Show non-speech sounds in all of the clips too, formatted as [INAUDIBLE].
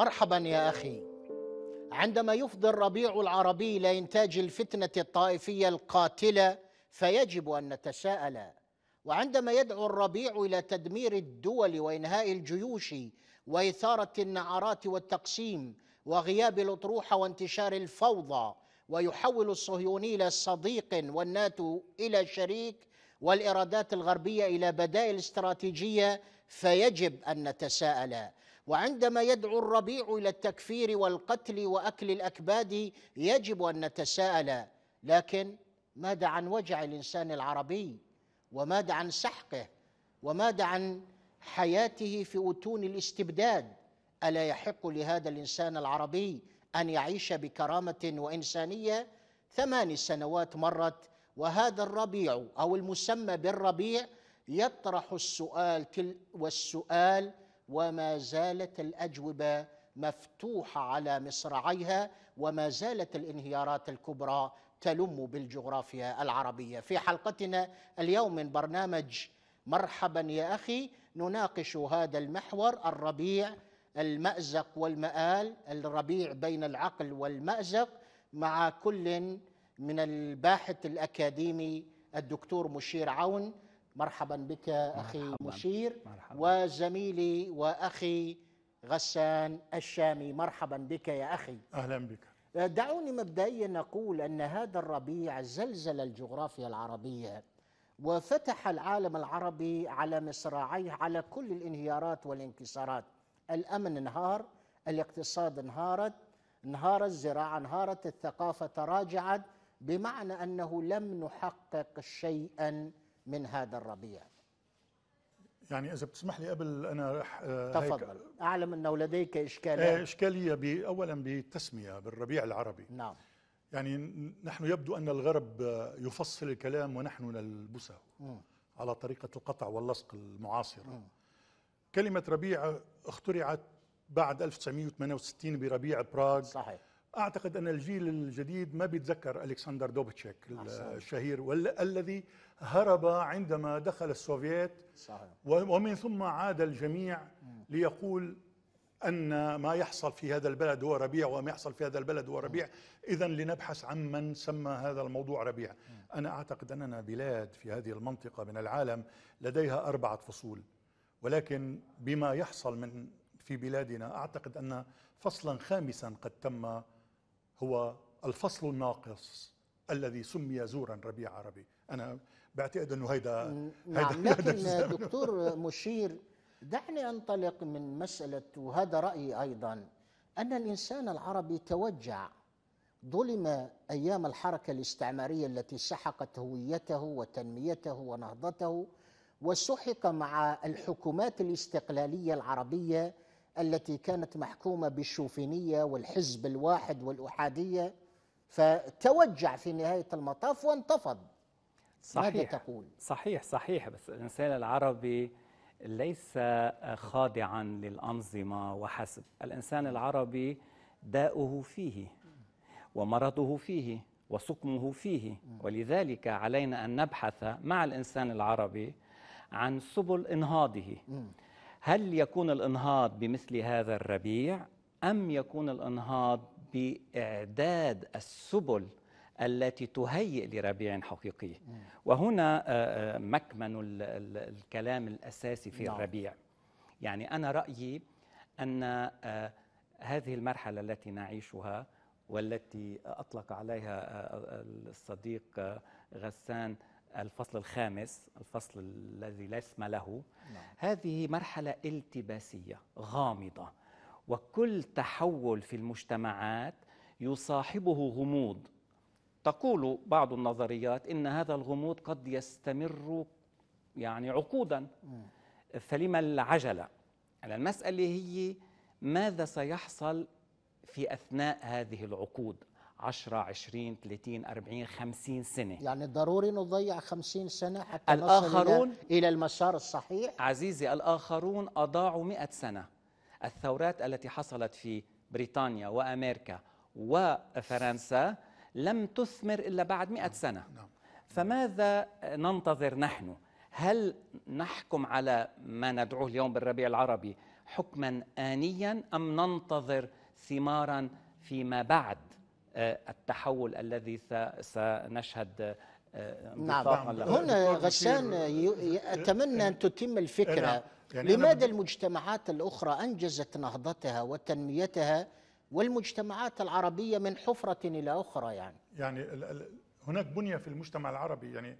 مرحبا يا اخي عندما يفضي الربيع العربي الى انتاج الفتنه الطائفيه القاتله فيجب ان نتساءل وعندما يدعو الربيع الى تدمير الدول وانهاء الجيوش واثاره النعرات والتقسيم وغياب الاطروحه وانتشار الفوضى ويحول الصهيوني الى صديق والناتو الى شريك والارادات الغربيه الى بدائل استراتيجيه فيجب ان نتساءل وعندما يدعو الربيع الى التكفير والقتل واكل الاكباد يجب ان نتساءل لكن ماذا عن وجع الانسان العربي وماذا عن سحقه وماذا عن حياته في اتون الاستبداد الا يحق لهذا الانسان العربي ان يعيش بكرامه وانسانيه ثمان سنوات مرت وهذا الربيع او المسمى بالربيع يطرح السؤال والسؤال وما زالت الاجوبه مفتوحه على مصراعيها وما زالت الانهيارات الكبرى تلم بالجغرافيا العربيه في حلقتنا اليوم من برنامج مرحبا يا اخي نناقش هذا المحور الربيع المازق والمآل الربيع بين العقل والمازق مع كل من الباحث الاكاديمي الدكتور مشير عون مرحبا بك أخي مرحباً. مشير مرحباً. وزميلي وأخي غسان الشامي مرحبا بك يا أخي أهلا بك أه، دعوني مبدئيا أقول أن هذا الربيع زلزل الجغرافيا العربية وفتح العالم العربي على مصراعيه على كل الانهيارات والانكسارات الأمن انهار الاقتصاد انهارت انهارت الزراعة انهارت الثقافة تراجعت بمعنى أنه لم نحقق شيئا من هذا الربيع يعني إذا بتسمح لي قبل أنا آه، تفضل أعلم أنه لديك إشكالية آه، إشكالية أولا بالتسمية بالربيع العربي نعم يعني نحن يبدو أن الغرب يفصل الكلام ونحن نلبسه على طريقة القطع واللصق المعاصرة كلمة ربيع اخترعت بعد 1968 بربيع براغ صحيح اعتقد ان الجيل الجديد ما بيتذكر الكسندر دوبتشيك الشهير الذي هرب عندما دخل السوفييت صحيح. ومن ثم عاد الجميع ليقول ان ما يحصل في هذا البلد هو ربيع وما يحصل في هذا البلد هو ربيع اذا لنبحث عن من سمى هذا الموضوع ربيع انا اعتقد اننا بلاد في هذه المنطقه من العالم لديها اربعه فصول ولكن بما يحصل من في بلادنا اعتقد ان فصلا خامسا قد تم هو الفصل الناقص الذي سمي زورا ربيع عربي أنا بعتقد أنه هيدا, هيدا نعم لكن [LAUGHS] دكتور مشير دعني أنطلق من مسألة وهذا رأيي أيضا أن الإنسان العربي توجع ظلم أيام الحركة الاستعمارية التي سحقت هويته وتنميته ونهضته وسحق مع الحكومات الاستقلالية العربية التي كانت محكومه بالشوفينيه والحزب الواحد والاحاديه فتوجع في نهايه المطاف وانتفض صحيح ماذا تقول؟ صحيح صحيح بس الانسان العربي ليس خاضعا للانظمه وحسب، الانسان العربي داؤه فيه ومرضه فيه وسقمه فيه ولذلك علينا ان نبحث مع الانسان العربي عن سبل انهاضه هل يكون الانهاض بمثل هذا الربيع ام يكون الانهاض باعداد السبل التي تهيئ لربيع حقيقي وهنا آه، آه، مكمن الكلام الاساسي في نعم. الربيع يعني انا رايي ان آه، هذه المرحله التي نعيشها والتي اطلق عليها الصديق غسان الفصل الخامس الفصل الذي لا اسم له نعم. هذه مرحلة التباسية غامضة وكل تحول في المجتمعات يصاحبه غموض تقول بعض النظريات إن هذا الغموض قد يستمر يعني عقودا فلما العجلة المسألة هي ماذا سيحصل في أثناء هذه العقود 10 20 30 40 50 سنه يعني ضروري نضيع 50 سنه حتى الآخرون نصل الى المسار الصحيح عزيزي الآخرون أضاعوا 100 سنه الثورات التي حصلت في بريطانيا وأمريكا وفرنسا لم تثمر إلا بعد 100 نعم، سنة نعم. فماذا ننتظر نحن؟ هل نحكم على ما ندعوه اليوم بالربيع العربي حكما آنيا أم ننتظر ثمارا فيما بعد؟ آه، التحول الذي سنشهد آه، نعم, نعم. هنا نعم. غسان نعم. أتمنى أن تتم الفكرة يعني لماذا المجتمعات الأخرى أنجزت نهضتها وتنميتها والمجتمعات العربية من حفرة إلى أخرى يعني يعني هناك بنية في المجتمع العربي يعني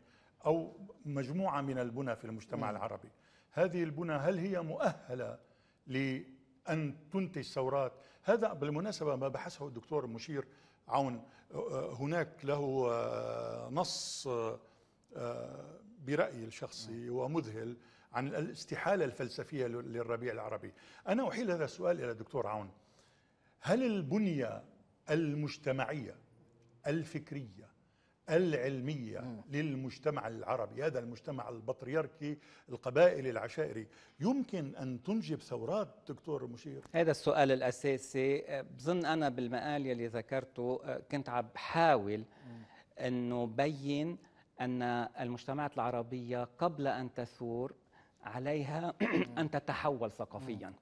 أو مجموعة من البنى في المجتمع م. العربي هذه البنى هل هي مؤهلة لأن تنتج ثورات هذا بالمناسبة ما بحثه الدكتور مشير عون هناك له آه، نص آه، آه، برأيي الشخصي نعم. ومذهل عن الاستحالة الفلسفية للربيع العربي أنا أحيل هذا السؤال إلى الدكتور عون هل البنية المجتمعية الفكرية العلمية للمجتمع العربي هذا المجتمع البطريركي القبائل العشائري يمكن أن تنجب ثورات دكتور مشير هذا السؤال الأساسي بظن أنا بالمقال يلي ذكرته كنت عم بحاول أنه بين أن المجتمعات العربية قبل أن تثور عليها [CLEARS THROAT] أن تتحول ثقافيا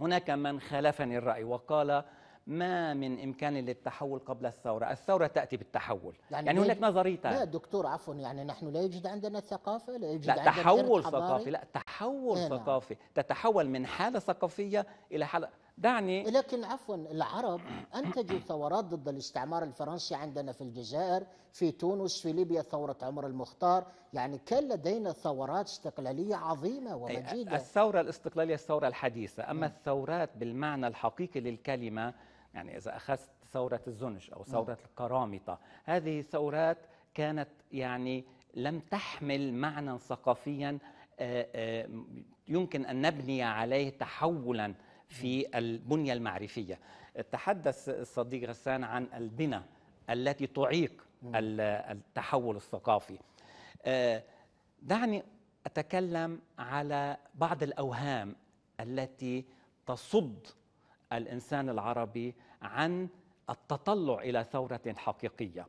هناك من خالفني الرأي وقال ما من امكان للتحول قبل الثوره، الثوره تاتي بالتحول، يعني, يعني هناك نظريتان لا دكتور عفوا يعني نحن لا يوجد عندنا ثقافه، لا يوجد لا عندنا تحول ثقافي، لا تحول إيه، نعم. ثقافي، نعم. تتحول من حاله ثقافيه الى حاله دعني لكن عفوا العرب انتجوا ثورات ضد الاستعمار الفرنسي عندنا في الجزائر، في تونس، في ليبيا ثوره عمر المختار، يعني كان لدينا ثورات استقلاليه عظيمه ومجيده الثوره الاستقلاليه الثوره الحديثه، اما نعم. الثورات بالمعنى الحقيقي للكلمه يعني إذا أخذت ثورة الزنج أو ثورة القرامطة هذه الثورات كانت يعني لم تحمل معنى ثقافيا آه، آه، يمكن أن نبني عليه تحولا في البنية المعرفية تحدث الصديق غسان عن البنى التي تعيق التحول الثقافي آه، دعني أتكلم على بعض الأوهام التي تصد الانسان العربي عن التطلع الى ثوره حقيقيه.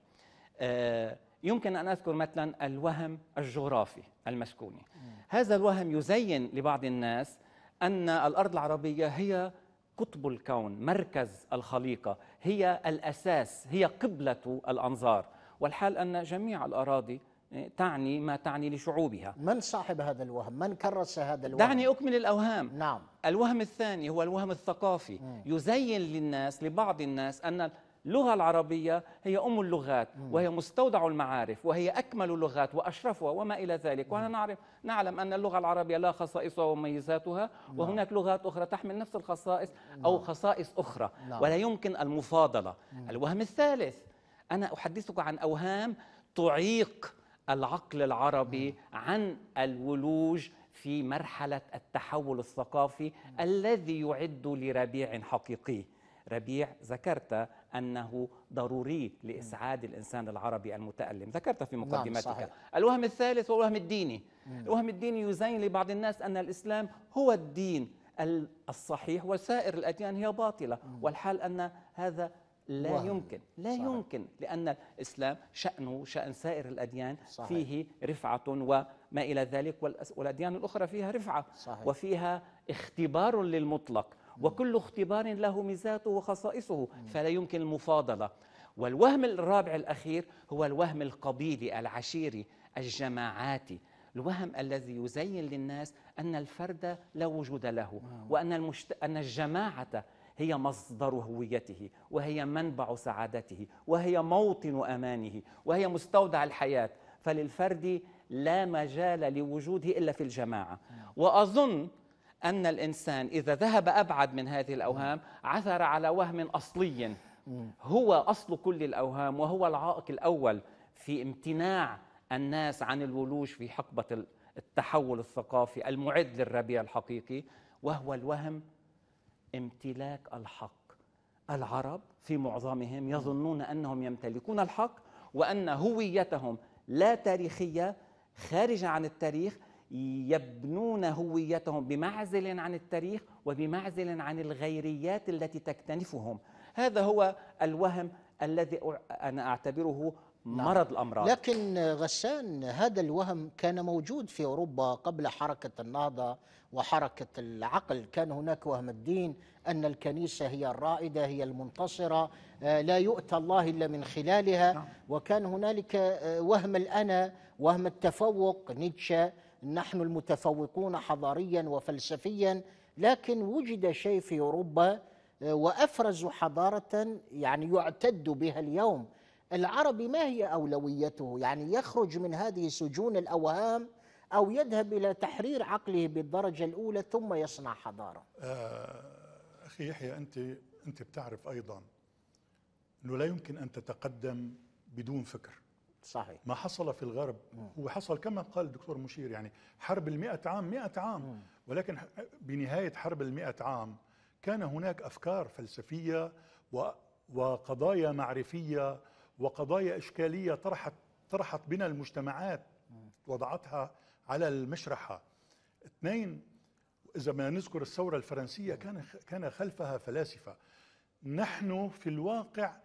آه، يمكن ان اذكر مثلا الوهم الجغرافي المسكوني. هذا الوهم يزين لبعض الناس ان الارض العربيه هي قطب الكون، مركز الخليقه، هي الاساس، هي قبله الانظار، والحال ان جميع الاراضي إيه، تعني ما تعني لشعوبها من صاحب هذا الوهم؟ من كرس هذا الوهم؟ دعني أكمل الأوهام نعم الوهم الثاني هو الوهم الثقافي مم. يزين للناس لبعض الناس أن اللغة العربية هي أم اللغات مم. وهي مستودع المعارف وهي أكمل اللغات وأشرفها وما إلى ذلك وأنا نعرف نعلم أن اللغة العربية لها خصائصها ومميزاتها نعم. وهناك لغات أخرى تحمل نفس الخصائص نعم. أو خصائص أخرى نعم. ولا يمكن المفاضلة الوهم الثالث أنا أحدثك عن أوهام تعيق العقل العربي عن الولوج في مرحله التحول الثقافي الذي يعد لربيع حقيقي ربيع ذكرت انه ضروري لاسعاد الانسان العربي المتالم ذكرت في نعم، مقدمتك نعم الوهم الثالث هو الوهم الديني الوهم الديني يزين لبعض الناس ان الاسلام هو الدين الصحيح وسائر الاديان هي باطله والحال ان هذا لا وهم. يمكن لا صحيح. يمكن لأن الإسلام شأنه شأن سائر الأديان صحيح. فيه رفعة وما إلى ذلك والأديان الأخرى فيها رفعة صحيح. وفيها اختبار للمطلق وكل اختبار له ميزاته وخصائصه فلا يمكن المفاضلة والوهم الرابع الأخير هو الوهم القبيلي العشيري الجماعاتي الوهم الذي يزين للناس أن الفرد لا وجود له وأن المشت... أن الجماعة هي مصدر هويته وهي منبع سعادته وهي موطن امانه وهي مستودع الحياه فللفرد لا مجال لوجوده الا في الجماعه واظن ان الانسان اذا ذهب ابعد من هذه الاوهام عثر على وهم اصلي هو اصل كل الاوهام وهو العائق الاول في امتناع الناس عن الولوج في حقبه التحول الثقافي المعد للربيع الحقيقي وهو الوهم امتلاك الحق العرب في معظمهم يظنون انهم يمتلكون الحق وان هويتهم لا تاريخيه خارجه عن التاريخ يبنون هويتهم بمعزل عن التاريخ وبمعزل عن الغيريات التي تكتنفهم هذا هو الوهم الذي انا اعتبره نعم. مرض الأمراض لكن غسان هذا الوهم كان موجود في أوروبا قبل حركة النهضة وحركة العقل كان هناك وهم الدين أن الكنيسة هي الرائدة هي المنتصرة آه، لا يؤتى الله إلا من خلالها نعم. وكان هنالك آه، وهم الأنا وهم التفوق نيتشه نحن المتفوقون حضاريا وفلسفيا لكن وجد شيء في أوروبا آه، وأفرزوا حضارة يعني يعتد بها اليوم العربي ما هي أولويته يعني يخرج من هذه سجون الأوهام أو يذهب إلى تحرير عقله بالدرجة الأولى ثم يصنع حضارة آه، أخي يحيى أنت, أنت بتعرف أيضا أنه لا يمكن أن تتقدم بدون فكر صحيح ما حصل في الغرب هو حصل كما قال الدكتور مشير يعني حرب المئة عام مئة عام ولكن بنهاية حرب المئة عام كان هناك أفكار فلسفية وقضايا معرفية وقضايا إشكالية طرحت طرحت بنا المجتمعات وضعتها على المشرحة اثنين إذا ما نذكر الثورة الفرنسية كان كان خلفها فلاسفة نحن في الواقع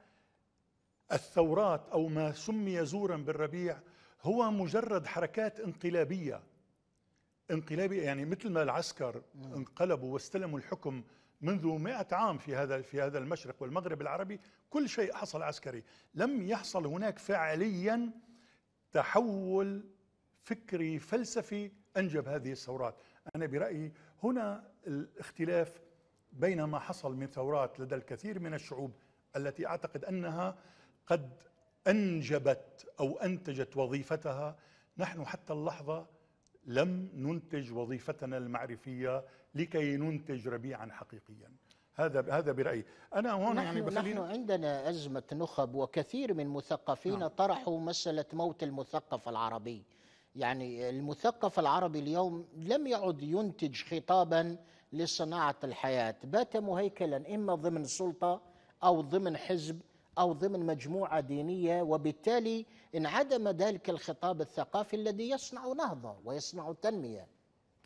الثورات أو ما سمي زورا بالربيع هو مجرد حركات انقلابية انقلابية يعني مثل ما العسكر انقلبوا واستلموا الحكم منذ مئة عام في هذا في هذا المشرق والمغرب العربي كل شيء حصل عسكري لم يحصل هناك فعليا تحول فكري فلسفي أنجب هذه الثورات أنا برأيي هنا الاختلاف بين ما حصل من ثورات لدى الكثير من الشعوب التي أعتقد أنها قد أنجبت أو أنتجت وظيفتها نحن حتى اللحظة لم ننتج وظيفتنا المعرفيه لكي ننتج ربيعا حقيقيا هذا هذا برايي انا هون يعني نحن يعني نحن عندنا ازمه نخب وكثير من مثقفين نعم. طرحوا مساله موت المثقف العربي يعني المثقف العربي اليوم لم يعد ينتج خطابا لصناعه الحياه بات مهيكلا اما ضمن سلطه او ضمن حزب أو ضمن مجموعة دينية وبالتالي انعدم ذلك الخطاب الثقافي الذي يصنع نهضة ويصنع تنمية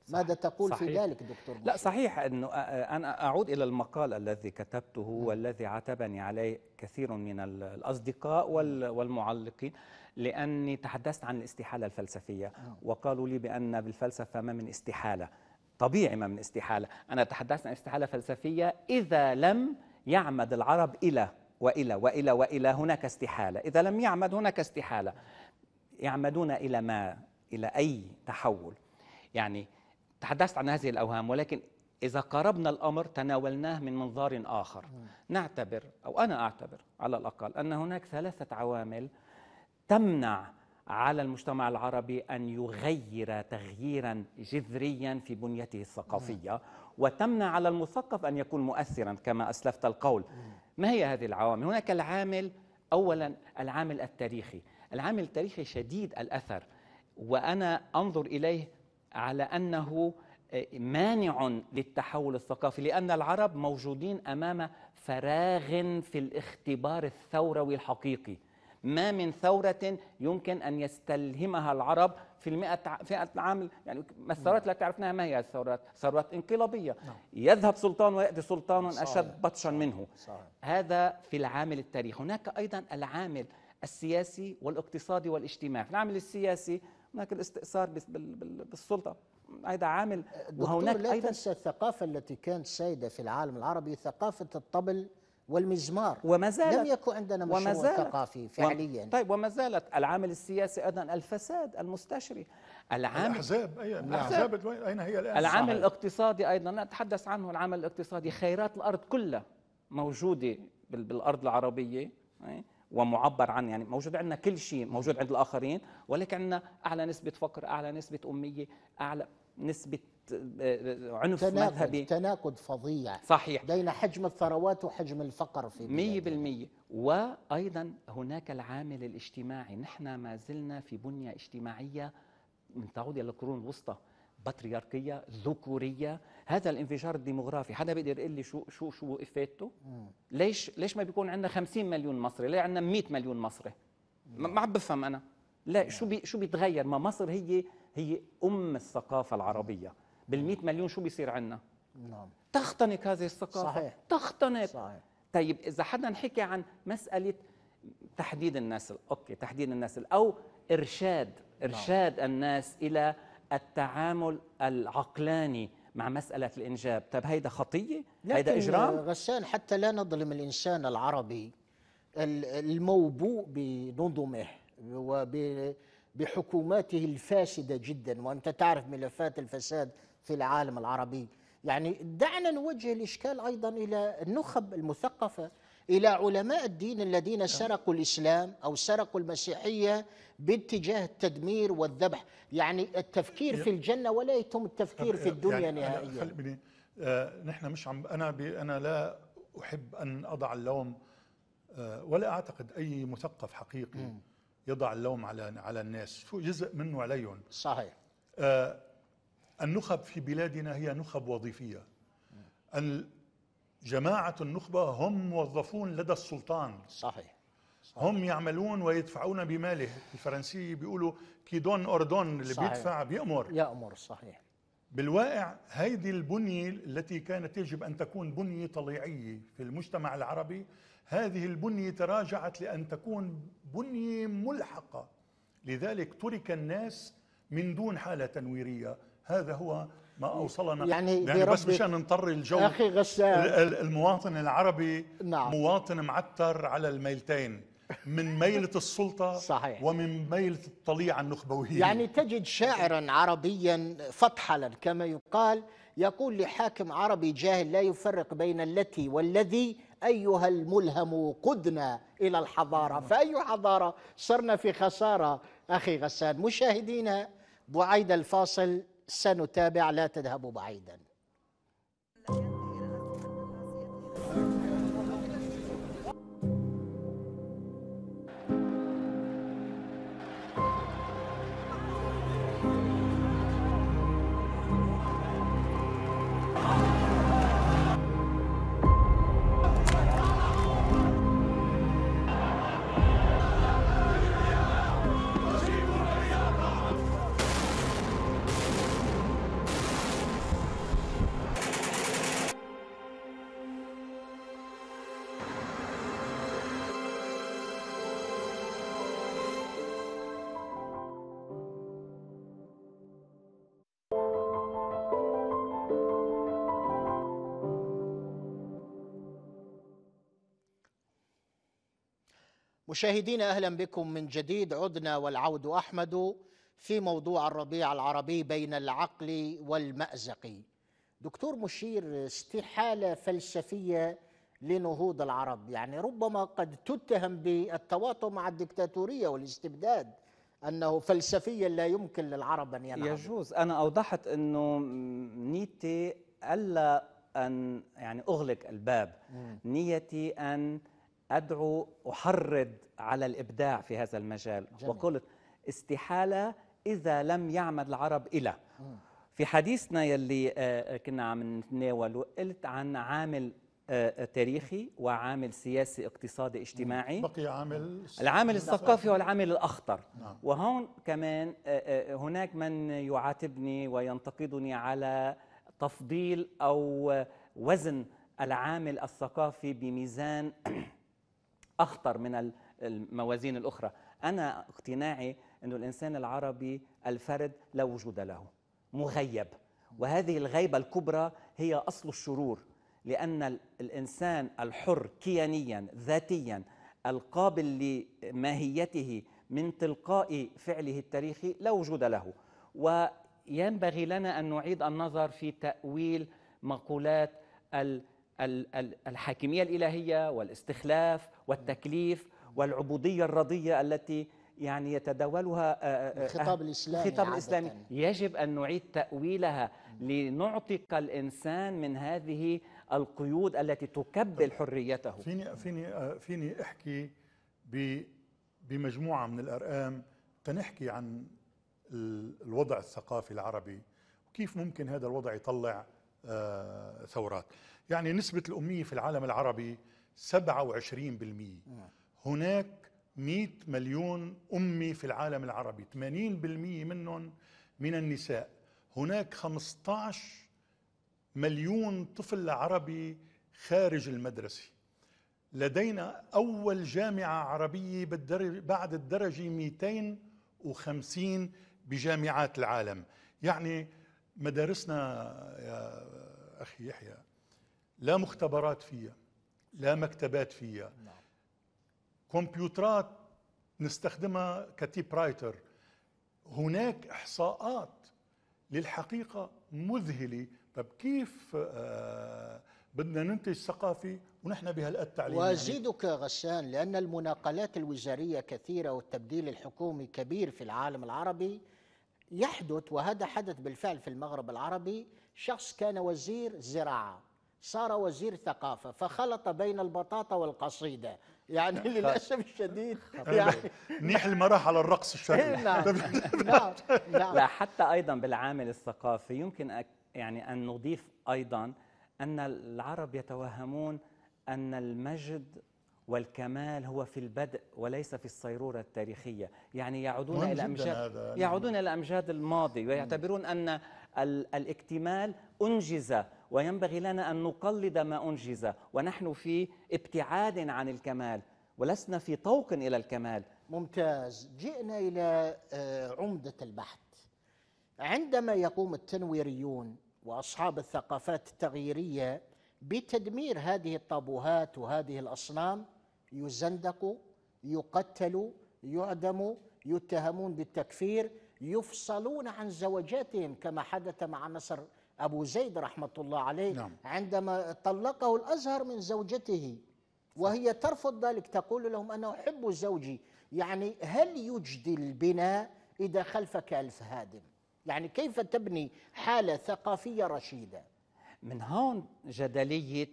ماذا تقول صحيح. في ذلك دكتور لا صحيح أنه أنا أعود إلى المقال الذي كتبته نعم. والذي عاتبني عليه كثير من الأصدقاء نعم. والمعلقين لأني تحدثت عن الاستحالة الفلسفية نعم. وقالوا لي بأن بالفلسفة ما من استحالة طبيعي ما من استحالة أنا تحدثت عن استحالة فلسفية إذا لم يعمد العرب إلى وإلى وإلى وإلى هناك استحالة إذا لم يعمد هناك استحالة يعمدون إلى ما إلى أي تحول يعني تحدثت عن هذه الأوهام ولكن إذا قربنا الأمر تناولناه من منظار آخر نعتبر أو أنا أعتبر على الأقل أن هناك ثلاثة عوامل تمنع على المجتمع العربي أن يغير تغييرا جذريا في بنيته الثقافية وتمنع على المثقف أن يكون مؤثرا كما أسلفت القول ما هي هذه العوامل؟ هناك العامل اولا العامل التاريخي، العامل التاريخي شديد الاثر وانا انظر اليه على انه آه، مانع للتحول الثقافي لان العرب موجودين امام فراغ في الاختبار الثوروي الحقيقي ما من ثورة يمكن أن يستلهمها العرب في المئة فئة العام يعني الثورات التي تعرفناها ما هي الثورات ثورات انقلابية نعم. يذهب سلطان ويأتي سلطان صحيح. أشد بطشا منه هذا في العامل التاريخي هناك أيضا العامل السياسي والاقتصادي والاجتماعي في العامل السياسي هناك الاستئثار بالسلطه هذا عامل وهناك لا ايضا لا تنسى الثقافه التي كانت سائده في العالم العربي ثقافه الطبل والمزمار وما زالت لم يكن عندنا مشروع ثقافي فعليا و... طيب وما زالت العامل السياسي ايضا الفساد المستشري العامل الاحزاب اي الاحزاب اين هي الان العامل صحيح. الاقتصادي ايضا نتحدث عنه العامل الاقتصادي خيرات الارض كلها موجوده بالارض العربيه ومعبر عن يعني موجود عندنا كل شيء موجود عند الاخرين ولكن عندنا اعلى نسبه فقر اعلى نسبه اميه اعلى نسبه عنف تناقض مذهبي تناقض فظيع صحيح بين حجم الثروات وحجم الفقر في مية بالمية وأيضا هناك العامل الاجتماعي نحن ما زلنا في بنية اجتماعية من تعود إلى القرون الوسطى بطريركية ذكورية هذا الانفجار الديموغرافي حدا بيقدر يقول لي شو شو شو افادته ليش ليش ما بيكون عندنا 50 مليون مصري ليه عندنا 100 مليون مصري ما عم بفهم انا لا شو بي شو بيتغير ما مصر هي هي ام الثقافه العربيه بال100 مليون شو بيصير عندنا نعم تختنق هذه الثقافه صحيح تختنق صحيح طيب اذا حدا نحكي عن مساله تحديد النسل اوكي تحديد النسل او ارشاد نعم. ارشاد نعم. الناس الى التعامل العقلاني مع مسألة الإنجاب طيب هيدا خطية؟ هيدا إجرام؟ غسان حتى لا نظلم الإنسان العربي الموبوء بنظمه وبحكوماته الفاسدة جدا وأنت تعرف ملفات الفساد في العالم العربي يعني دعنا نوجه الإشكال أيضا إلى النخب المثقفة إلى علماء الدين الذين سرقوا نعم. الإسلام أو سرقوا المسيحية باتجاه التدمير والذبح يعني التفكير في الجنة ولا يتم التفكير في يعني الدنيا يعني نهائيا آه نحن مش عم أنا أنا لا أحب أن أضع اللوم آه ولا أعتقد أي مثقف حقيقي م. يضع اللوم على على الناس شو جزء منه عليهم صحيح آه النخب في بلادنا هي نخب وظيفية جماعة النخبة هم موظفون لدى السلطان صحيح, هم يعملون ويدفعون بماله الفرنسي بيقولوا كيدون أوردون اللي صحيح. بيدفع بيأمر يأمر صحيح بالواقع هيدي البنية التي كانت يجب أن تكون بنية طليعية في المجتمع العربي هذه البنية تراجعت لأن تكون بنية ملحقة لذلك ترك الناس من دون حالة تنويرية هذا هو ما اوصلنا يعني, يعني بس مشان نطر الجو اخي غسان المواطن العربي نعم. مواطن معتر على الميلتين من ميلة السلطة [LAUGHS] صحيح. ومن ميلة الطليعة النخبوية يعني تجد شاعرا عربيا فطحلا كما يقال يقول لحاكم عربي جاهل لا يفرق بين التي والذي أيها الملهم قدنا إلى الحضارة فأي حضارة صرنا في خسارة أخي غسان مشاهدينا بعيد الفاصل سنتابع لا تذهبوا بعيدا مشاهدينا اهلا بكم من جديد عدنا والعود احمد في موضوع الربيع العربي بين العقل والمازق. دكتور مشير استحاله فلسفيه لنهوض العرب، يعني ربما قد تتهم بالتواطؤ مع الدكتاتوريه والاستبداد انه فلسفيا لا يمكن للعرب ان ينهضوا. يجوز انا اوضحت انه نيتي الا ان يعني اغلق الباب، نيتي ان أدعو أحرض على الإبداع في هذا المجال جميل. وقلت استحالة إذا لم يعمد العرب إلى في حديثنا يلي آه، آه، كنا عم نتناوله قلت عن عامل آه، تاريخي وعامل سياسي اقتصادي اجتماعي بقي عامل العامل الثقافي والعامل الاخطر نعم. وهون كمان هناك من يعاتبني وينتقدني على تفضيل او وزن العامل الثقافي بميزان اخطر من الموازين الاخرى انا اقتناعي انه الانسان العربي الفرد لا وجود له مغيب وهذه الغيبه الكبرى هي اصل الشرور لان الانسان الحر كيانيا ذاتيا القابل لماهيته من تلقاء فعله التاريخي لا وجود له وينبغي لنا ان نعيد النظر في تاويل مقولات ال الحاكميه الالهيه والاستخلاف والتكليف والعبوديه الرضيه التي يعني يتداولها الخطاب آه، آه، آه، الاسلامي الخطاب الاسلامي يجب ان نعيد تاويلها لنعتق الانسان من هذه القيود التي تكبل طيب. حريته فيني فيني فيني احكي بمجموعه من الارقام تنحكي عن الوضع الثقافي العربي وكيف ممكن هذا الوضع يطلع ثورات يعني نسبة الأمية في العالم العربي 27% هناك 100 مليون أمي في العالم العربي 80% منهم من النساء هناك 15 مليون طفل عربي خارج المدرسه لدينا أول جامعة عربية بعد الدرجة 250 بجامعات العالم يعني مدارسنا يا أخي يحيى لا مختبرات فيها لا مكتبات فيها نعم. كمبيوترات نستخدمها كتيب رايتر هناك احصاءات للحقيقه مذهله طب كيف آه بدنا ننتج ثقافي ونحن بهالقد تعليم يعني وازيدك غسان لان المناقلات الوزاريه كثيره والتبديل الحكومي كبير في العالم العربي يحدث وهذا حدث بالفعل في المغرب العربي شخص كان وزير زراعه صار وزير ثقافة فخلط بين البطاطا والقصيدة يعني [LAUGHS] للأسف الشديد يعني منيح [LAUGHS] المراح على الرقص الشرقي إيه، نعم [LAUGHS] نعم،, نعم لا حتى أيضا بالعامل الثقافي يمكن يعني أن نضيف أيضا أن العرب يتوهمون أن المجد والكمال هو في البدء وليس في الصيرورة التاريخية يعني يعودون إلى أمجاد يعودون إلى أمجاد الماضي ويعتبرون أن الاكتمال أنجز وينبغي لنا أن نقلد ما أنجز ونحن في ابتعاد عن الكمال ولسنا في طوق إلى الكمال ممتاز جئنا إلى آه، عمدة البحث عندما يقوم التنويريون وأصحاب الثقافات التغييرية بتدمير هذه الطابوهات وهذه الأصنام يزندق يقتل يعدم يتهمون بالتكفير يفصلون عن زوجاتهم كما حدث مع نصر أبو زيد رحمة الله عليه نعم. عندما طلقه الأزهر من زوجته وهي ترفض ذلك تقول لهم أنا أحب زوجي يعني هل يجدي البناء إذا خلفك ألف هادم يعني كيف تبني حالة ثقافية رشيدة من هون جدلية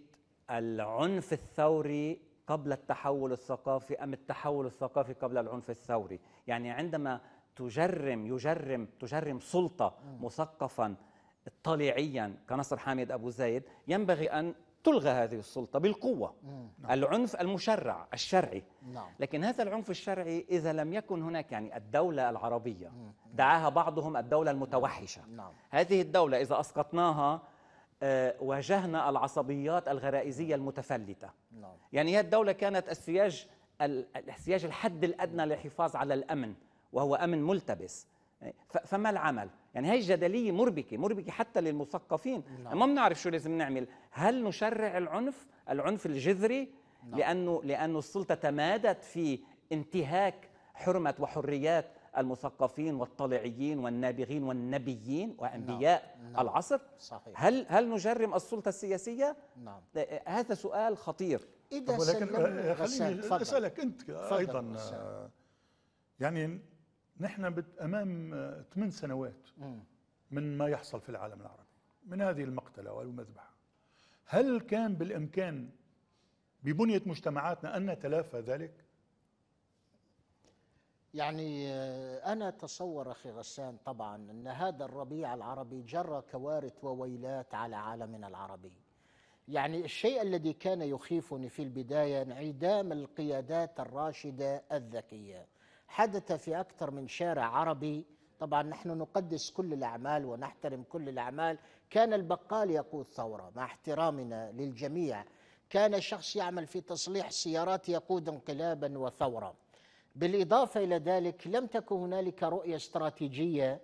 العنف الثوري قبل التحول الثقافي أم التحول الثقافي قبل العنف الثوري يعني عندما تجرم يجرم تجرم سلطة مثقفا طليعيا كنصر حامد أبو زايد ينبغي أن تلغى هذه السلطة بالقوة نعم. العنف المشرع الشرعي نعم. لكن هذا العنف الشرعي إذا لم يكن هناك يعني الدولة العربية دعاها بعضهم الدولة المتوحشة نعم. هذه الدولة إذا أسقطناها آه، واجهنا العصبيات الغرائزية المتفلتة نعم. يعني هي الدولة كانت السياج السياج الحد الأدنى للحفاظ على الأمن وهو أمن ملتبس يعني فما العمل؟ يعني هي الجدلية مربكة مربكة حتى للمثقفين نعم. ما بنعرف شو لازم نعمل هل نشرع العنف العنف الجذري نعم. لأنه, لأنه السلطة تمادت في انتهاك حرمة وحريات المثقفين والطلعيين والنابغين والنبيين نعم، وأنبياء نعم. العصر صحيح. هل هل نجرم السلطة السياسية؟ نعم. آه، آه، هذا سؤال خطير إذا ولكن آه، خليني أسألك أنت أيضا يعني نحن أمام ثمان سنوات من ما يحصل في العالم العربي من هذه المقتلة والمذبحة هل كان بالإمكان ببنية مجتمعاتنا أن نتلافى ذلك؟ يعني آه، أنا أتصور أخي غسان طبعا أن هذا الربيع العربي جرى كوارث وويلات على عالمنا العربي يعني الشيء الذي كان يخيفني في البداية انعدام القيادات الراشدة الذكية حدث في أكثر من شارع عربي طبعا نحن نقدس كل الأعمال ونحترم كل الأعمال كان البقال يقود ثورة مع احترامنا للجميع كان شخص يعمل في تصليح سيارات يقود انقلابا وثورة بالاضافه الى ذلك لم تكن هنالك رؤيه استراتيجيه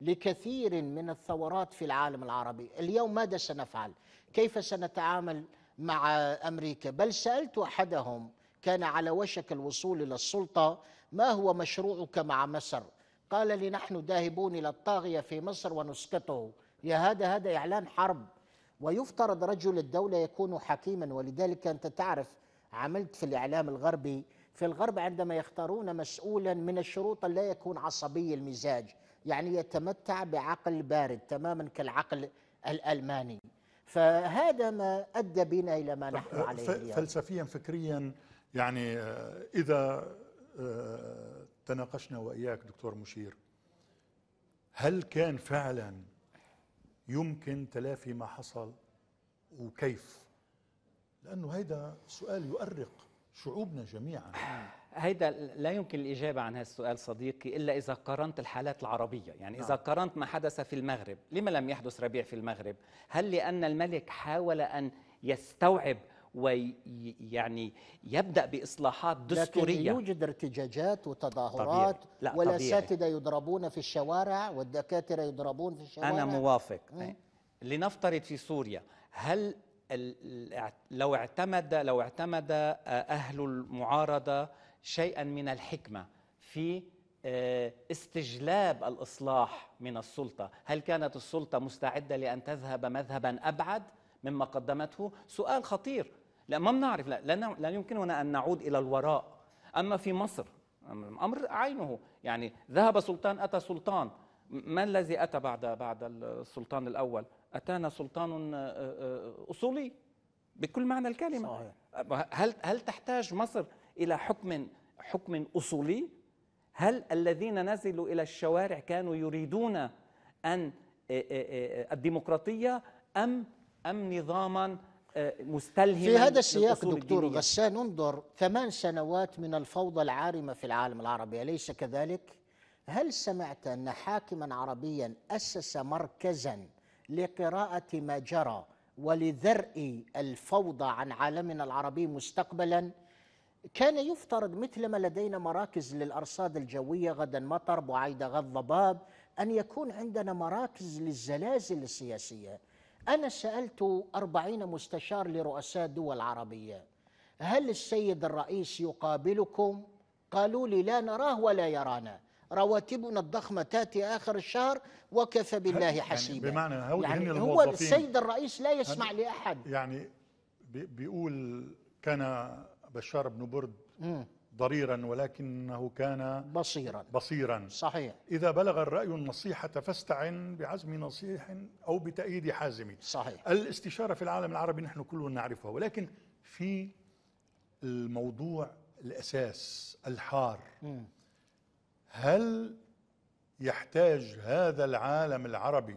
لكثير من الثورات في العالم العربي، اليوم ماذا سنفعل؟ كيف سنتعامل مع امريكا؟ بل سالت احدهم كان على وشك الوصول الى السلطه ما هو مشروعك مع مصر؟ قال لي نحن ذاهبون الى الطاغيه في مصر ونسقطه، يا هذا هذا اعلان حرب ويفترض رجل الدوله يكون حكيما ولذلك انت تعرف عملت في الاعلام الغربي في الغرب عندما يختارون مسؤولا من الشروط لا يكون عصبي المزاج يعني يتمتع بعقل بارد تماما كالعقل الالماني فهذا ما ادى بنا الى ما نحن عليه اليوم فلسفيا فكريا يعني آه، اذا آه، تناقشنا واياك دكتور مشير هل كان فعلا يمكن تلافي ما حصل وكيف لانه هيدا سؤال يؤرق شعوبنا جميعا هيدا لا يمكن الإجابة عن هذا السؤال صديقي إلا إذا قارنت الحالات العربية يعني إذا نعم. قارنت ما حدث في المغرب لما لم يحدث ربيع في المغرب هل لأن الملك حاول أن يستوعب ويعني يبدأ بإصلاحات دستورية لكن يوجد ارتجاجات وتظاهرات والاساتذه ولا يضربون في الشوارع والدكاترة يضربون في الشوارع أنا موافق لنفترض في سوريا هل لو اعتمد لو اعتمد آه، اهل المعارضه شيئا من الحكمه في آه، استجلاب الاصلاح من السلطه، هل كانت السلطه مستعده لان تذهب مذهبا ابعد مما قدمته؟ سؤال خطير، لا ما بنعرف لا, لا يمكننا ان نعود الى الوراء، اما في مصر امر عينه، يعني ذهب سلطان اتى سلطان، ما الذي اتى بعد بعد السلطان الاول؟ أتانا سلطان آه، آه، أصولي بكل معنى الكلمة صحيح. هل هل تحتاج مصر إلى حكم حكم أصولي؟ هل الذين نزلوا إلى الشوارع كانوا يريدون أن آه، الديمقراطية أم أم نظاما مستلهما في هذا السياق دكتور غسان انظر ثمان سنوات من الفوضى العارمة في العالم العربي أليس كذلك؟ هل سمعت أن حاكما عربيا أسس مركزا لقراءة ما جرى ولذرء الفوضى عن عالمنا العربي مستقبلا كان يفترض مثلما لدينا مراكز للأرصاد الجوية غدا مطر بعيدة غد ضباب أن يكون عندنا مراكز للزلازل السياسية أنا سألت أربعين مستشار لرؤساء دول عربية هل السيد الرئيس يقابلكم؟ قالوا لي لا نراه ولا يرانا رواتبنا الضخمة تأتي آخر الشهر وكفى بالله حسيبا يعني بمعنى هو, يعني هو السيد الرئيس لا يسمع لأحد يعني بيقول كان بشار بن برد ضريرا ولكنه كان بصيرا بصيرا صحيح إذا بلغ الرأي النصيحة فاستعن بعزم نصيح أو بتأييد حازم صحيح الاستشارة في العالم العربي نحن كلنا نعرفها ولكن في الموضوع الأساس الحار م. هل يحتاج هذا العالم العربي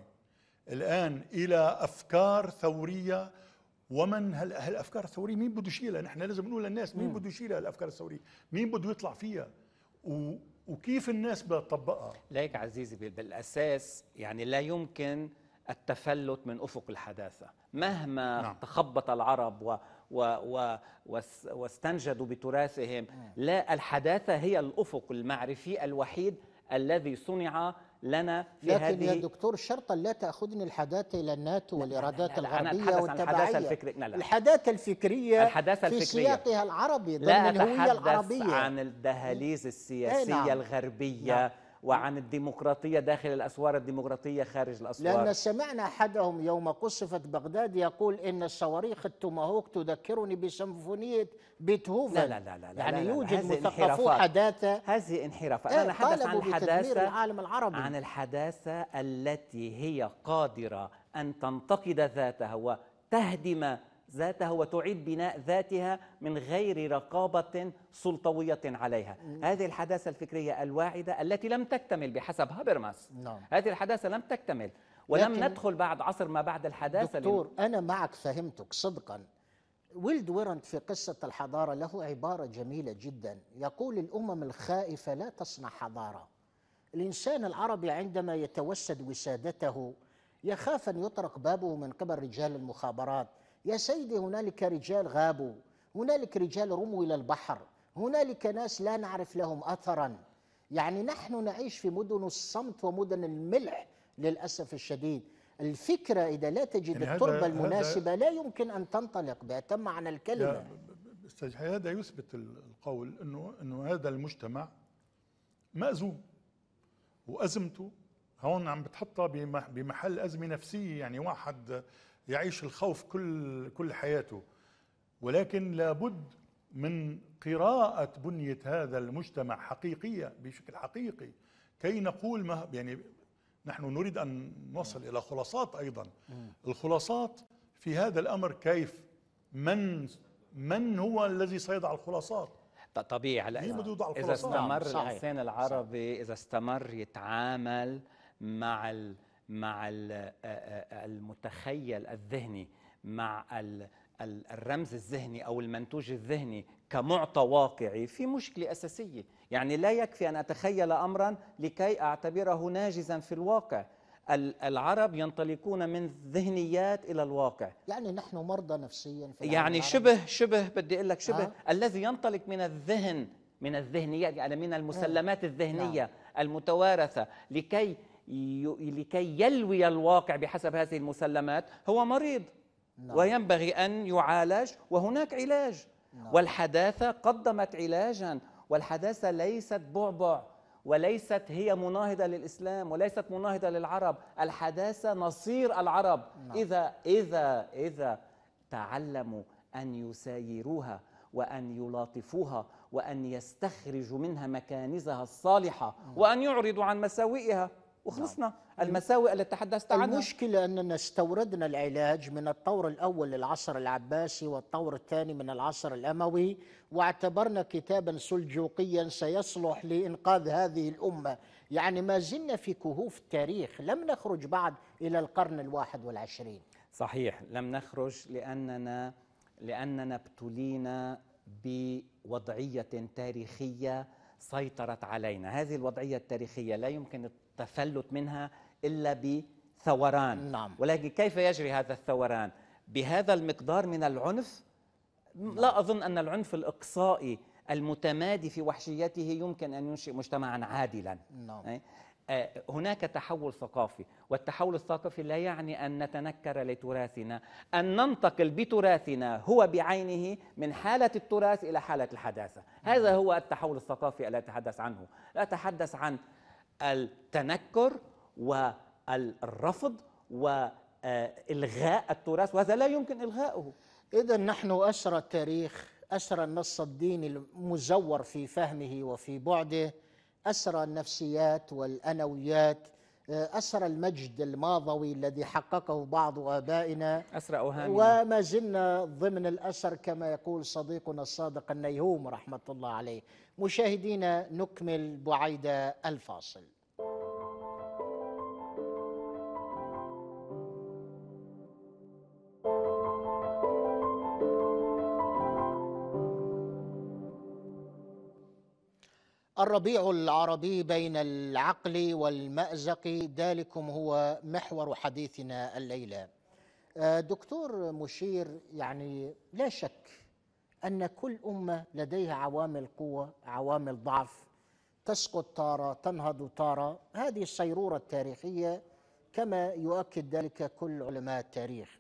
الآن إلى أفكار ثورية ومن هل هالافكار الثوريه مين بده يشيلها؟ نحن لازم نقول للناس مين بده يشيلها الافكار الثوريه؟ مين بده يطلع فيها؟ و... وكيف الناس بدها تطبقها؟ ليك عزيزي بالاساس يعني لا يمكن التفلت من افق الحداثه، مهما نعم. تخبط العرب و... و واستنجدوا بتراثهم لا الحداثة هي الأفق المعرفي الوحيد الذي صنع لنا في لكن هذه يا دكتور شرطا لا تاخذني الحداثه الى الناتو لا الغربيه والتبعيه الفكري. الفكريه لا لا. الحداثه الفكريه الحداثه الفكريه في سياقها العربي ضمن الهويه العربيه لا عن الدهاليز إيه، نعم. السياسيه الغربيه نعم. وعن الديمقراطية داخل الأسوار الديمقراطية خارج الأسوار لأن سمعنا أحدهم يوم قصفت بغداد يقول إن الصواريخ التوماهوك تذكرني بسمفونية بيتهوفن لا لا لا, لا يعني لا لا لا يوجد مثقفو حداثة هذه انحرافات إيه، أنا أتحدث عن الحداثة العالم العربي عن الحداثة التي هي قادرة أن تنتقد ذاتها وتهدم ذاتها وتعيد بناء ذاتها من غير رقابة سلطوية عليها هذه الحداثة الفكرية الواعدة التي لم تكتمل بحسب هابرماس نعم. هذه الحداثة لم تكتمل ولم لكن ندخل بعد عصر ما بعد الحداثة دكتور لن... أنا معك فهمتك صدقا ويلد ويرنت في قصة الحضارة له عبارة جميلة جدا يقول الأمم الخائفة لا تصنع حضارة الإنسان العربي عندما يتوسد وسادته يخاف أن يطرق بابه من قبل رجال المخابرات يا سيدي هنالك رجال غابوا هنالك رجال رموا الى البحر هنالك ناس لا نعرف لهم اثرا يعني نحن نعيش في مدن الصمت ومدن الملح للاسف الشديد الفكره اذا لا تجد يعني التربه المناسبه لا يمكن ان تنطلق باتم معنى الكلمه استاذ هذا يثبت القول انه انه هذا المجتمع مأزوم وازمته هون عم بتحطها بمحل ازمه نفسيه يعني واحد يعيش الخوف كل كل حياته ولكن لابد من قراءة بنية هذا المجتمع حقيقية بشكل حقيقي كي نقول ما يعني نحن نريد أن نصل إلى خلاصات أيضا الخلاصات في هذا الأمر كيف من من هو الذي سيضع الخلاصات طبيعي على إذا استمر الإنسان نعم، إيه، العربي إذا استمر يتعامل مع ال مع المتخيل الذهني مع الرمز الذهني او المنتوج الذهني كمعطى واقعي في مشكله اساسيه، يعني لا يكفي ان اتخيل امرا لكي اعتبره ناجزا في الواقع. العرب ينطلقون من الذهنيات الى الواقع يعني نحن مرضى نفسيا في يعني شبه شبه بدي اقول لك شبه آه؟ الذي ينطلق من الذهن من الذهنيات يعني من المسلمات أه. الذهنيه آه. المتوارثه لكي لكي يلوي الواقع بحسب هذه المسلمات هو مريض نعم. وينبغي أن يعالج وهناك علاج نعم. والحداثة قدمت علاجا والحداثة ليست بعبع وليست هي مناهضة للإسلام وليست مناهضة للعرب الحداثة نصير العرب نعم. إذا إذا إذا تعلموا أن يسايروها وأن يلاطفوها وأن يستخرجوا منها مكانزها الصالحة نعم. وأن يعرضوا عن مساوئها وخلصنا نعم. المساوئ التي تحدثت عنها المشكلة أننا استوردنا العلاج من الطور الأول للعصر العباسي والطور الثاني من العصر الأموي واعتبرنا كتابا سلجوقيا سيصلح لإنقاذ هذه الأمة يعني ما زلنا في كهوف التاريخ لم نخرج بعد إلى القرن الواحد والعشرين صحيح لم نخرج لأننا لأننا ابتلينا بوضعية تاريخية سيطرت علينا هذه الوضعية التاريخية لا يمكن التفلت منها إلا بثوران نعم. ولكن كيف يجري هذا الثوران؟ بهذا المقدار من العنف نعم. لا أظن أن العنف الإقصائي المتمادي في وحشيته يمكن أن ينشئ مجتمعا عادلا نعم. هناك تحول ثقافي والتحول الثقافي لا يعني أن نتنكر لتراثنا أن ننتقل بتراثنا هو بعينه من حالة التراث إلى حالة الحداثة هذا نعم. هو التحول الثقافي الذي أتحدث عنه لا أتحدث عن التنكر والرفض والغاء التراث وهذا لا يمكن الغاؤه اذا نحن اسرى التاريخ اسرى النص الديني المزور في فهمه وفي بعده اسرى النفسيات والانويات آه، أسر المجد الماضوي الذي حققه بعض آبائنا أسر أوهامنا وما زلنا ضمن الأسر كما يقول صديقنا الصادق النيهوم رحمة الله عليه مشاهدينا نكمل بعيد الفاصل الربيع العربي بين العقل والمأزق ذلكم هو محور حديثنا الليلة آه، دكتور مشير يعني لا شك أن كل أمة لديها عوامل قوة عوامل ضعف تسقط تارة تنهض تارة هذه الصيرورة التاريخية كما يؤكد ذلك كل علماء التاريخ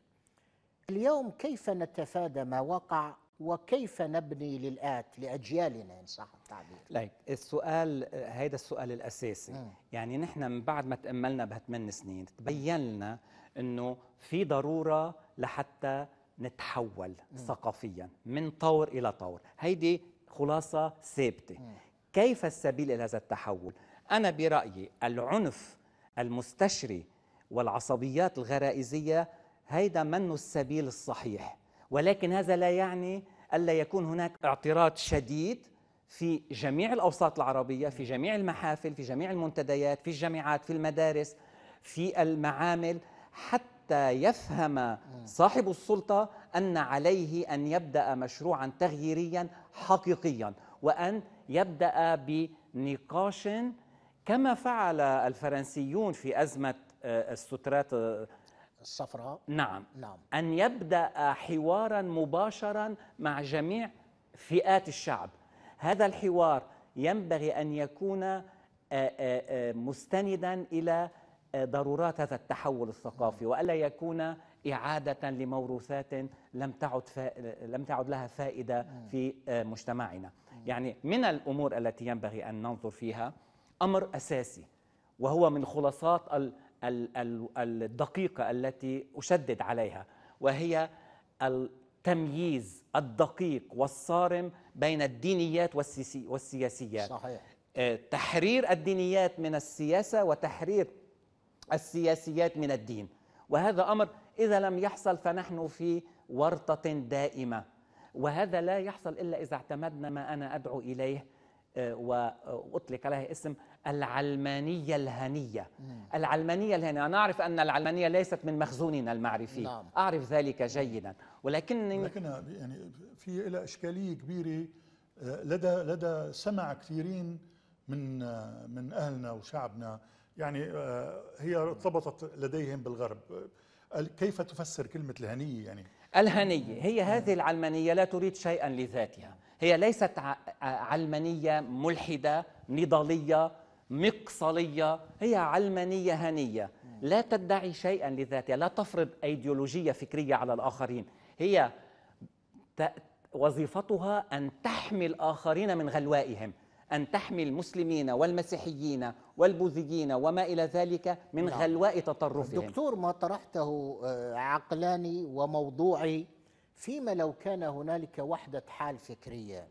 اليوم كيف نتفادى ما وقع وكيف نبني للآت لأجيالنا إن صح التعبير لايك السؤال هيدا السؤال الأساسي م. يعني نحن من بعد ما تأملنا بهتمن سنين تبين لنا أنه في ضرورة لحتى نتحول م. ثقافيا من طور إلى طور هيدي خلاصة ثابتة كيف السبيل إلى هذا التحول؟ أنا برأيي العنف المستشري والعصبيات الغرائزية هيدا منه السبيل الصحيح ولكن هذا لا يعني ألا يكون هناك اعتراض شديد في جميع الأوساط العربية في جميع المحافل في جميع المنتديات في الجامعات في المدارس في المعامل حتى يفهم صاحب السلطة أن عليه أن يبدأ مشروعا تغييريا حقيقيا وأن يبدأ بنقاش كما فعل الفرنسيون في أزمة آه، السترات آه، الصفراء نعم نعم أن يبدأ حوارا مباشرا مع جميع فئات الشعب هذا الحوار ينبغي أن يكون آه، آه، آه، مستندا إلى ضرورات هذا التحول الثقافي والا يكون اعاده لموروثات لم تعد فا... لم تعد لها فائده في مجتمعنا. يعني من الامور التي ينبغي ان ننظر فيها امر اساسي وهو من خلاصات ال... الدقيقة التي أشدد عليها وهي التمييز الدقيق والصارم بين الدينيات والسياسيات صحيح. آه، تحرير الدينيات من السياسة وتحرير السياسيات من الدين وهذا أمر إذا لم يحصل فنحن في ورطة دائمة وهذا لا يحصل إلا إذا اعتمدنا ما أنا أدعو إليه آه، وأطلق عليه اسم العلمانية الهنية العلمانية الهنية أنا أعرف أن العلمانية ليست من مخزوننا المعرفي نعم. أعرف ذلك جيدا ولكن لكن يعني في إلى إشكالية كبيرة آه، لدى لدى سمع كثيرين من آه، من أهلنا وشعبنا يعني آه، هي ارتبطت لديهم بالغرب كيف تفسر كلمة الهنية يعني؟ الهنية هي هذه العلمانية لا تريد شيئا لذاتها هي ليست علمانية ملحدة نضالية مقصلية هي علمانية هنية لا تدعي شيئا لذاتها لا تفرض أيديولوجية فكرية على الآخرين هي وظيفتها أن تحمي الآخرين من غلوائهم أن تحمي المسلمين والمسيحيين والبوذيين وما إلى ذلك من نعم. غلواء تطرفهم دكتور ما طرحته آه، عقلاني وموضوعي فيما لو كان هنالك وحدة حال فكرية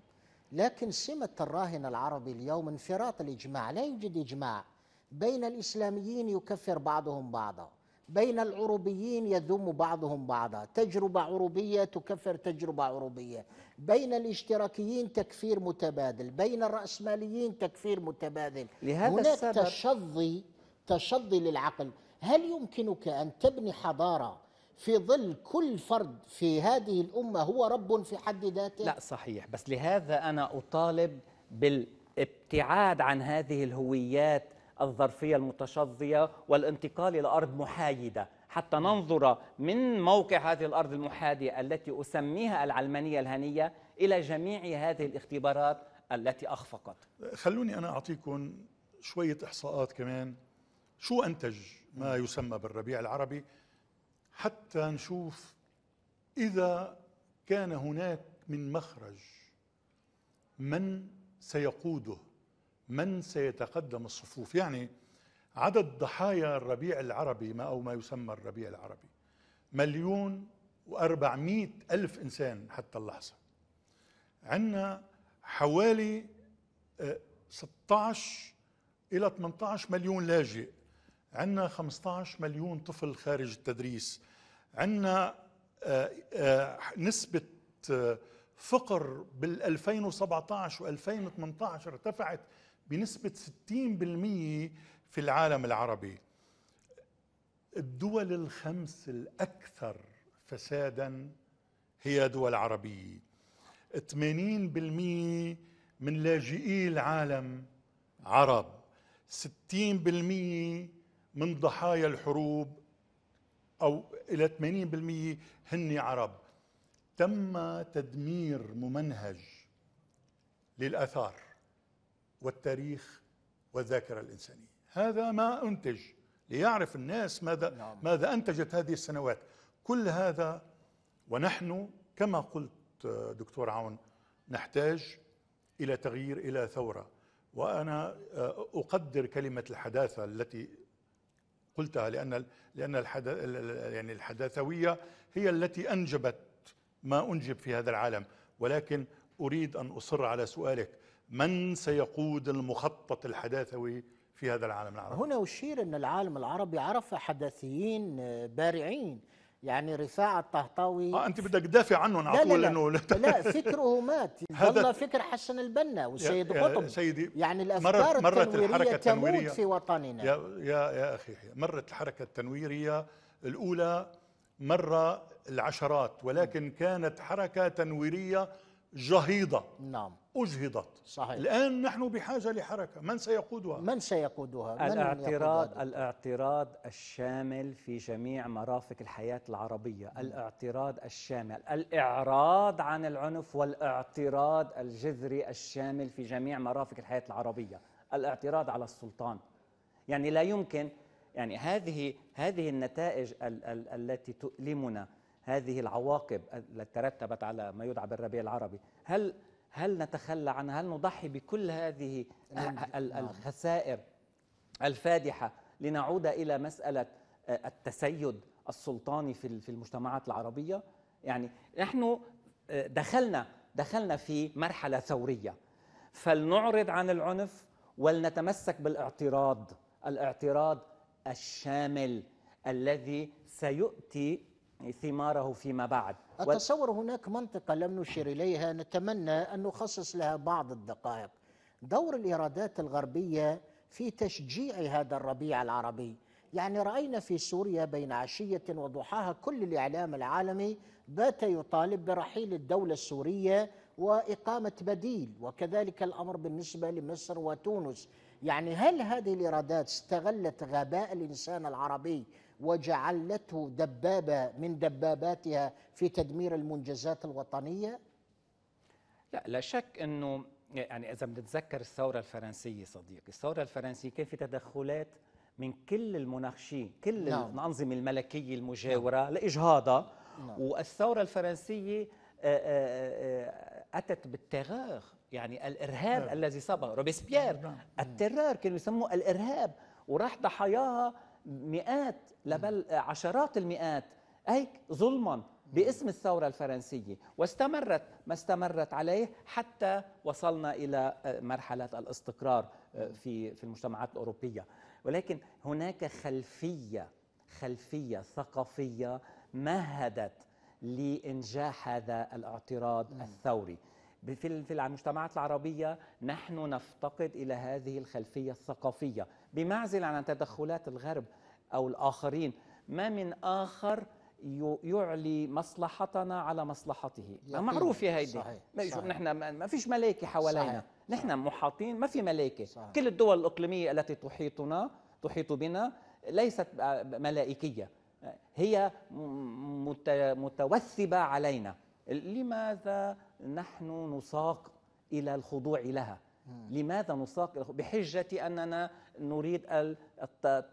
لكن سمة الراهن العربي اليوم انفراط الإجماع لا يوجد إجماع بين الإسلاميين يكفر بعضهم بعضا بين العروبيين يذم بعضهم بعضا تجربة عروبية تكفر تجربة عروبية بين الاشتراكيين تكفير متبادل بين الرأسماليين تكفير متبادل لهذا هناك السبب تشظي تشظي للعقل هل يمكنك أن تبني حضارة في ظل كل فرد في هذه الأمة هو رب في حد ذاته لا صحيح بس لهذا أنا أطالب بالابتعاد عن هذه الهويات الظرفية المتشظية والانتقال إلى أرض محايدة حتى ننظر من موقع هذه الأرض المحادية التي أسميها العلمانية الهنية إلى جميع هذه الاختبارات التي أخفقت خلوني أنا أعطيكم شوية إحصاءات كمان شو أنتج ما يسمى بالربيع العربي حتى نشوف إذا كان هناك من مخرج من سيقوده من سيتقدم الصفوف يعني عدد ضحايا الربيع العربي ما أو ما يسمى الربيع العربي مليون وأربعمائة ألف إنسان حتى اللحظة عندنا حوالي 16 آه، إلى 18 مليون لاجئ عندنا 15 مليون طفل خارج التدريس عندنا آه، آه، نسبة آه، فقر بال 2017 و 2018 ارتفعت بنسبة 60% في العالم العربي الدول الخمس الأكثر فسادا هي دول عربية 80% من لاجئي العالم عرب 60% من ضحايا الحروب أو إلى 80% هن عرب تم تدمير ممنهج للآثار والتاريخ والذاكرة الإنسانية هذا ما أنتج ليعرف الناس ماذا نعم. ماذا أنتجت هذه السنوات كل هذا ونحن كما قلت دكتور عون نحتاج إلى تغيير إلى ثورة وأنا أقدر كلمة الحداثة التي قلتها لأن لأن الحدث يعني الحداثوية هي التي أنجبت ما أنجب في هذا العالم ولكن أريد أن أصر على سؤالك من سيقود المخطط الحداثوي في هذا العالم العربي؟ هنا أشير أن العالم العربي عرف حداثيين آه، بارعين يعني رفاعة الطهطاوي اه انت بدك تدافع عنه على طول لانه لا, لا, لا فكره مات [LAUGHS] ظل فكر حسن البنا والسيد قطب سيدي يعني الافكار مرت, مرت الحركه التنويريه تموت في وطننا يا يا يا اخي مرت الحركه التنويريه الاولى مرة العشرات ولكن كانت حركه تنويريه جهيضة نعم أجهضت صحيح الآن نحن بحاجة لحركة من سيقودها؟ من سيقودها؟ من الاعتراض من الاعتراض الشامل في جميع مرافق الحياة العربية م. الاعتراض الشامل الإعراض عن العنف والاعتراض الجذري الشامل في جميع مرافق الحياة العربية الاعتراض على السلطان يعني لا يمكن يعني هذه هذه النتائج ال ال التي تؤلمنا هذه العواقب التي ترتبت على ما يدعى بالربيع العربي هل هل نتخلى عنها هل نضحي بكل هذه نعم. نعم. الخسائر الفادحة لنعود إلى مسألة آه، التسيد السلطاني في المجتمعات العربية يعني نحن آه، دخلنا دخلنا في مرحلة ثورية فلنعرض عن العنف ولنتمسك بالاعتراض الاعتراض الشامل الذي سيؤتي ثماره فيما بعد أتصور هناك منطقة لم نشر إليها نتمنى أن نخصص لها بعض الدقائق دور الإيرادات الغربية في تشجيع هذا الربيع العربي يعني رأينا في سوريا بين عشية وضحاها كل الإعلام العالمي بات يطالب برحيل الدولة السورية وإقامة بديل وكذلك الأمر بالنسبة لمصر وتونس يعني هل هذه الإيرادات استغلت غباء الإنسان العربي وجعلته دبابه من دباباتها في تدمير المنجزات الوطنيه؟ لا لا شك انه يعني اذا بنتذكر الثوره الفرنسيه صديقي، الثوره الفرنسيه كان في تدخلات من كل المناقشين، كل نعم. الانظمه الملكيه نعم. المجاوره نعم. لاجهاضها نعم. والثوره الفرنسيه آه، آه، آه، اتت بالتغاغ يعني الارهاب نعم. الذي صبغ روبسبيير نعم. الترار كانوا يسموه الارهاب وراح ضحاياها مئات لبل عشرات المئات هيك ظلما باسم الثورة الفرنسية واستمرت ما استمرت عليه حتى وصلنا إلى آه، مرحلة الاستقرار آه، في في المجتمعات الأوروبية ولكن هناك خلفية خلفية ثقافية مهدت لإنجاح هذا الاعتراض الثوري في المجتمعات العربية نحن نفتقد إلى هذه الخلفية الثقافية بمعزل عن تدخلات الغرب أو الآخرين ما من آخر يعلي مصلحتنا على مصلحته معروف يا هيدي صحيح. صحيح. نحن ما فيش ملائكه حوالينا صحيح. نحن محاطين ما في ملائكه كل الدول الاقليميه التي تحيطنا تحيط بنا ليست ملائكيه هي متوثبه علينا لماذا نحن نساق الى الخضوع لها لماذا نساق بحجة أننا نريد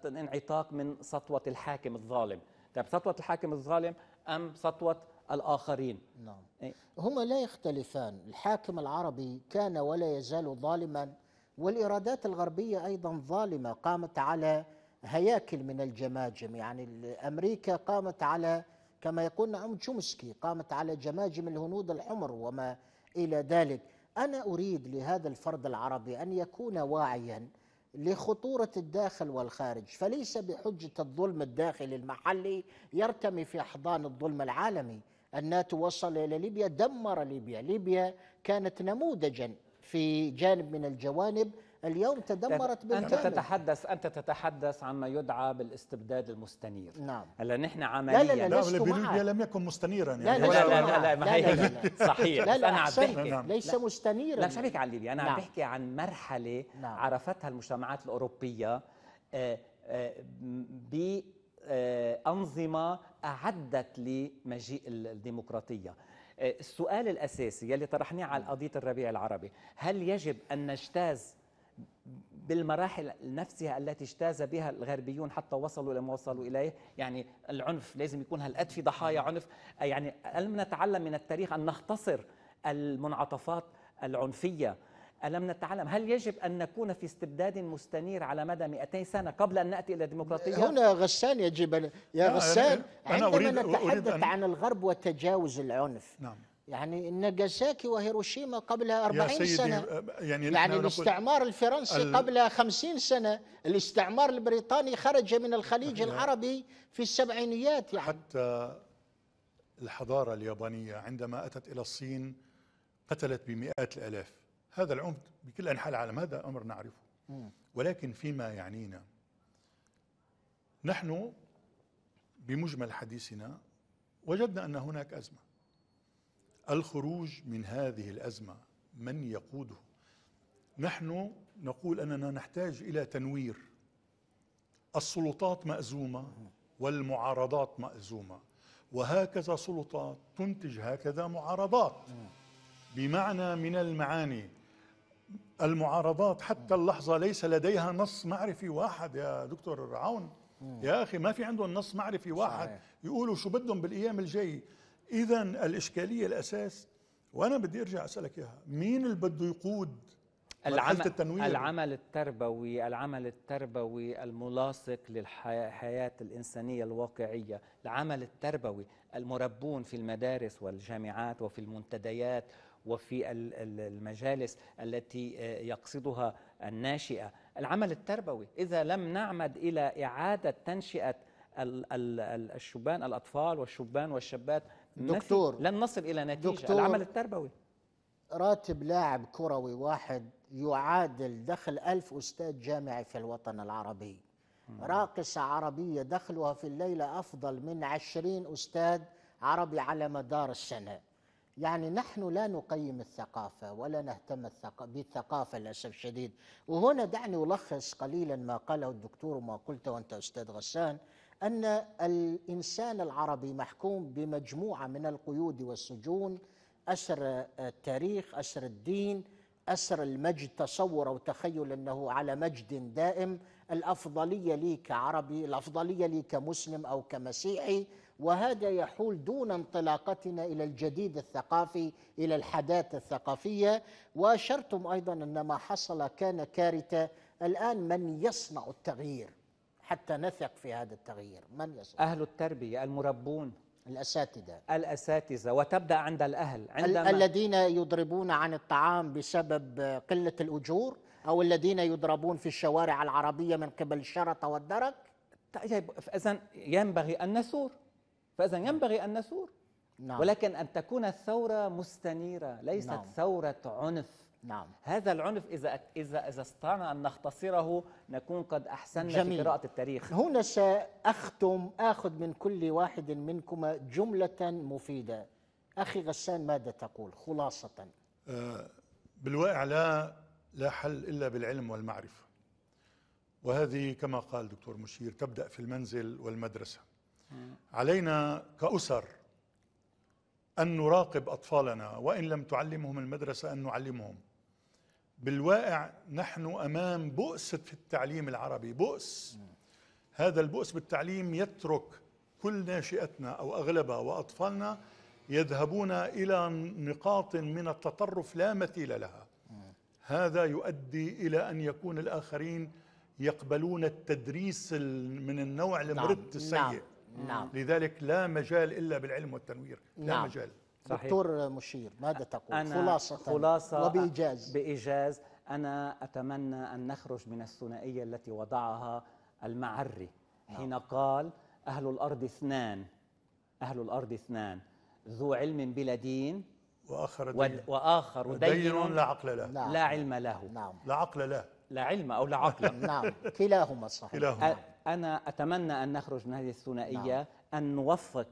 الانعتاق من سطوة الحاكم الظالم طيب سطوة الحاكم الظالم أم سطوة الآخرين نعم إيه. هما لا يختلفان الحاكم العربي كان ولا يزال ظالما والإرادات الغربية أيضا ظالمة قامت على هياكل من الجماجم يعني أمريكا قامت على كما يقول أم تشومسكي قامت على جماجم الهنود الحمر وما إلى ذلك انا اريد لهذا الفرد العربي ان يكون واعيا لخطوره الداخل والخارج فليس بحجه الظلم الداخلي المحلي يرتمي في احضان الظلم العالمي الناتو وصل الى ليبيا دمر ليبيا ليبيا كانت نموذجا في جانب من الجوانب اليوم تدمرت بالكامل أنت تتحدث أنت تتحدث عما يدعى بالاستبداد المستنير نعم هلا نحن عمليا لا لا لا, لا بليبيا لم يكن مستنيرا يعني لا لا لا, لا, لا, لا, لا, لا, لا, لا صحيح لا لا أنا عم بحكي ليس مستنيرا لا مش عم بحكي عن ليبيا أنا عم بحكي عن مرحلة نعم. عرفتها المجتمعات الأوروبية بأنظمة أعدت لمجيء الديمقراطية السؤال الأساسي يلي طرحناه على قضية الربيع العربي هل يجب أن نجتاز بالمراحل نفسها التي اجتاز بها الغربيون حتى وصلوا لما وصلوا اليه، يعني العنف لازم يكون هالقد في ضحايا عنف، يعني الم نتعلم من التاريخ ان نختصر المنعطفات العنفيه ألم نتعلم هل يجب أن نكون في استبداد مستنير على مدى 200 سنة قبل أن نأتي إلى الديمقراطيه؟ هنا غسان يجب يا غسان عندما أريد نتحدث عن الغرب وتجاوز العنف نعم. يعني ناجازاكي وهيروشيما قبل 40 سنة يعني, يعني الاستعمار الفرنسي ال... قبل 50 سنة الاستعمار البريطاني خرج من الخليج العربي في السبعينيات يعني حتى الحضارة اليابانية عندما أتت إلى الصين قتلت بمئات الألاف هذا العمد بكل أنحاء العالم هذا أمر نعرفه ولكن فيما يعنينا نحن بمجمل حديثنا وجدنا أن هناك أزمة الخروج من هذه الأزمة من يقوده نحن نقول أننا نحتاج إلى تنوير السلطات مأزومة والمعارضات مأزومة وهكذا سلطات تنتج هكذا معارضات بمعنى من المعاني المعارضات حتى اللحظة ليس لديها نص معرفي واحد يا دكتور عون يا أخي ما في عندهم نص معرفي واحد يقولوا شو بدهم بالأيام الجاي اذا الاشكاليه الاساس وانا بدي ارجع اسالك اياها مين اللي بده يقود العمل التنوير العمل التربوي العمل التربوي الملاصق للحياة الإنسانية الواقعية العمل التربوي المربون في المدارس والجامعات وفي المنتديات وفي المجالس التي آه، يقصدها الناشئة العمل التربوي إذا لم نعمد إلى إعادة تنشئة الشبان الأطفال والشبان والشابات دكتور لن نصل الى نتيجه العمل التربوي راتب لاعب كروي واحد يعادل دخل ألف أستاذ جامعي في الوطن العربي مم. راقصة عربية دخلها في الليلة أفضل من عشرين أستاذ عربي على مدار السنة يعني نحن لا نقيم الثقافة ولا نهتم بالثقافة للأسف الشديد وهنا دعني ألخص قليلا ما قاله الدكتور وما قلته أنت أستاذ غسان ان الانسان العربي محكوم بمجموعه من القيود والسجون اسر التاريخ اسر الدين اسر المجد تصور او تخيل انه على مجد دائم الافضليه لي كعربي الافضليه لي كمسلم او كمسيحي وهذا يحول دون انطلاقتنا الى الجديد الثقافي الى الحداثه الثقافيه واشرتم ايضا ان ما حصل كان كارثه الان من يصنع التغيير حتى نثق في هذا التغيير من يستطيع؟ أهل التربية المربون الأساتذة الأساتذة وتبدأ عند الأهل عندما الذين يضربون عن الطعام بسبب قلة الأجور أو الذين يضربون في الشوارع العربية من قبل الشرطة والدرك طيب فإذا ينبغي أن نثور فإذا نعم. ينبغي أن نثور نعم. ولكن أن تكون الثورة مستنيرة ليست نعم. ثورة عنف نعم هذا العنف إذا إذا إذا استطعنا أن نختصره نكون قد أحسننا جميل. في قراءة التاريخ هنا سأختم آخذ من كل واحد منكما جملة مفيدة أخي غسان ماذا تقول خلاصة آه، بالواقع لا لا حل إلا بالعلم والمعرفة وهذه كما قال دكتور مشير تبدأ في المنزل والمدرسة علينا كأسر أن نراقب أطفالنا وإن لم تعلمهم المدرسة أن نعلمهم بالواقع نحن امام بؤس في التعليم العربي بؤس هذا البؤس بالتعليم يترك كل ناشئتنا او اغلبها واطفالنا يذهبون الى نقاط من التطرف لا مثيل لها هذا يؤدي الى ان يكون الاخرين يقبلون التدريس من النوع المرد نعم، السيء نعم. نعم. لذلك لا مجال الا بالعلم والتنوير لا نعم. مجال صحيح. دكتور مشير ماذا تقول أنا خلاصة, خلاصة وبإيجاز بإيجاز أنا أتمنى أن نخرج من الثنائية التي وضعها المعري حين نعم. قال أهل الأرض اثنان أهل الأرض اثنان ذو علم بلا دين وآخر دين وآخر دين لا عقل له نعم. لا علم له نعم. لا عقل له لا علم أو لا عقل [LAUGHS] نعم كلاهما صحيح كلاهما. أنا أتمنى أن نخرج من هذه الثنائية نعم. أن نوفق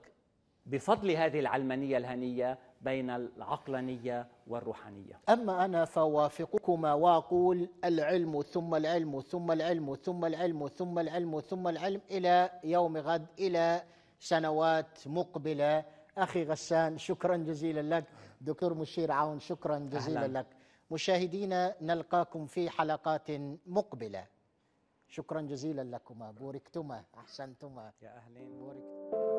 بفضل هذه العلمانية الهنية بين العقلانية والروحانية أما أنا فوافقكما وأقول العلم ثم العلم ثم العلم ثم العلم ثم العلم ثم العلم إلى يوم غد إلى سنوات مقبلة أخي غسان شكرا جزيلا لك دكتور مشير عون شكرا جزيلا أهلا. لك مشاهدينا نلقاكم في حلقات مقبلة شكرا جزيلا لكما بوركتما أحسنتما يا أهلين بوركتما